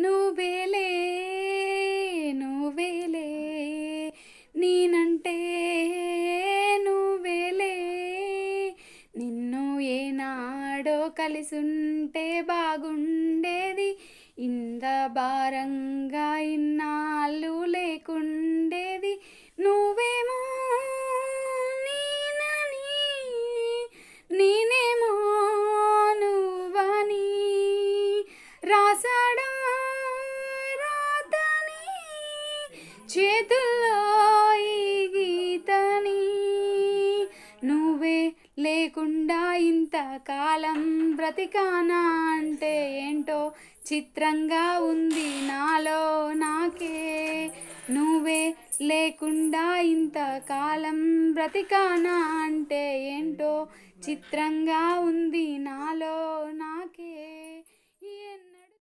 నువ్వేలే నువ్వేలే నేనంటే నువ్వేలే నిన్ను ఏనాడో కలిసుంటే బాగుండేది ఇంద భారంగా ఇన్నాళ్ళు లేకుండేది నువ్వేమో నేనని నేనేమో నువ్వని రాసాడా చేతుల్లో ఈ గీతని నువ్వే లేకుండా ఇంతకాలం బ్రతికానా అంటే ఏంటో చిత్రంగా ఉంది నాలో నాకే నువ్వే లేకుండా ఇంతకాలం బ్రతికానా అంటే ఏంటో చిత్రంగా ఉంది